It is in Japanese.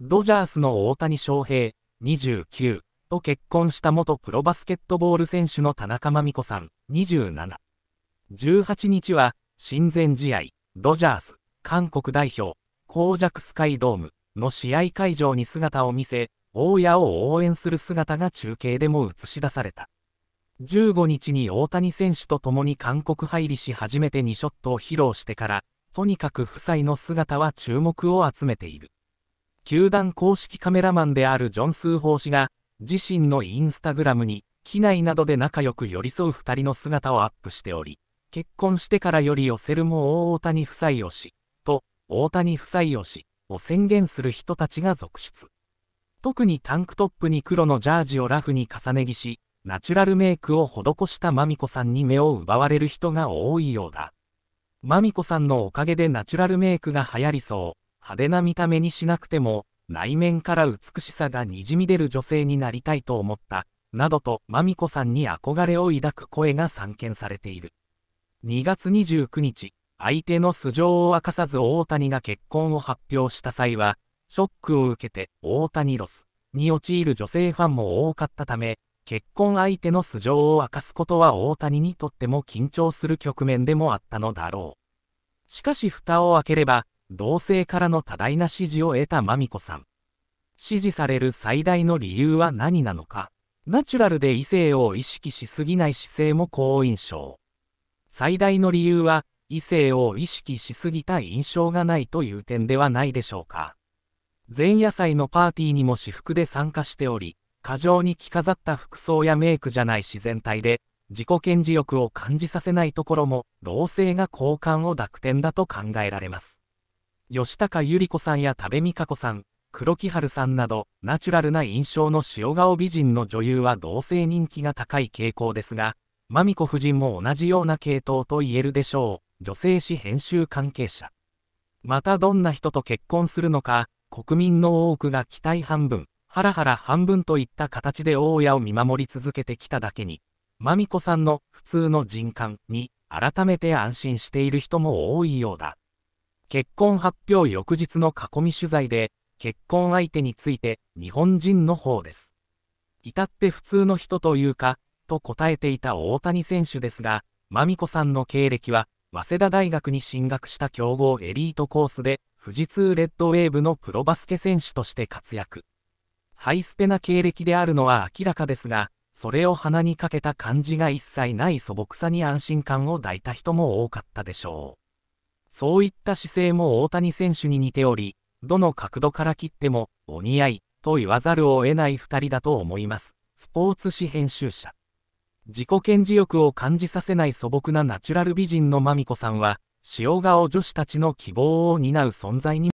ドジャースの大谷翔平、29と結婚した元プロバスケットボール選手の田中真美子さん、27。18日は、親善試合、ドジャース、韓国代表、紅弱スカイドームの試合会場に姿を見せ、大家を応援する姿が中継でも映し出された。15日に大谷選手と共に韓国入りし初めて2ショットを披露してから、とにかく夫妻の姿は注目を集めている。球団公式カメラマンであるジョン・スーー氏が、自身のインスタグラムに、機内などで仲良く寄り添う2人の姿をアップしており、結婚してからより寄せるも大谷夫妻をし、と、大谷夫妻をし、を宣言する人たちが続出。特にタンクトップに黒のジャージをラフに重ね着し、ナチュラルメイクを施したマミコさんに目を奪われる人が多いようだ。マミコさんのおかげでナチュラルメイクが流行りそう。派手な見た目にしなくても、内面から美しさがにじみ出る女性になりたいと思った、などとまみこさんに憧れを抱く声が散見されている。2月29日、相手の素性を明かさず大谷が結婚を発表した際は、ショックを受けて大谷ロスに陥る女性ファンも多かったため、結婚相手の素性を明かすことは大谷にとっても緊張する局面でもあったのだろう。しかし蓋を開ければ、同性からの多大な支持を得たまみこさん。支持される最大の理由は何なのか。ナチュラルで異性を意識しすぎない姿勢も好印象。最大の理由は、異性を意識しすぎた印象がないという点ではないでしょうか。前夜祭のパーティーにも私服で参加しており、過剰に着飾った服装やメイクじゃない自然体で、自己顕示欲を感じさせないところも、同性が好感を濁点だと考えられます。吉高由里子さんや多部未華子さん、黒木春さんなど、ナチュラルな印象の塩顔美人の女優は同性人気が高い傾向ですが、ま美子夫人も同じような系統と言えるでしょう、女性誌編集関係者。またどんな人と結婚するのか、国民の多くが期待半分、ハラハラ半分といった形で大家を見守り続けてきただけに、ま美子さんの普通の人感に改めて安心している人も多いようだ。結婚発表翌日の囲み取材で、結婚相手について日本人の方です。至って普通の人というか、と答えていた大谷選手ですが、まみこさんの経歴は、早稲田大学に進学した強豪エリートコースで、富士通レッドウェーブのプロバスケ選手として活躍。ハイスペな経歴であるのは明らかですが、それを鼻にかけた感じが一切ない素朴さに安心感を抱いた人も多かったでしょう。そういった姿勢も大谷選手に似ており、どの角度から切っても、お似合い、と言わざるを得ない2人だと思います。スポーツ紙編集者。自己顕示欲を感じさせない素朴なナチュラル美人のまみこさんは、塩顔女子たちの希望を担う存在に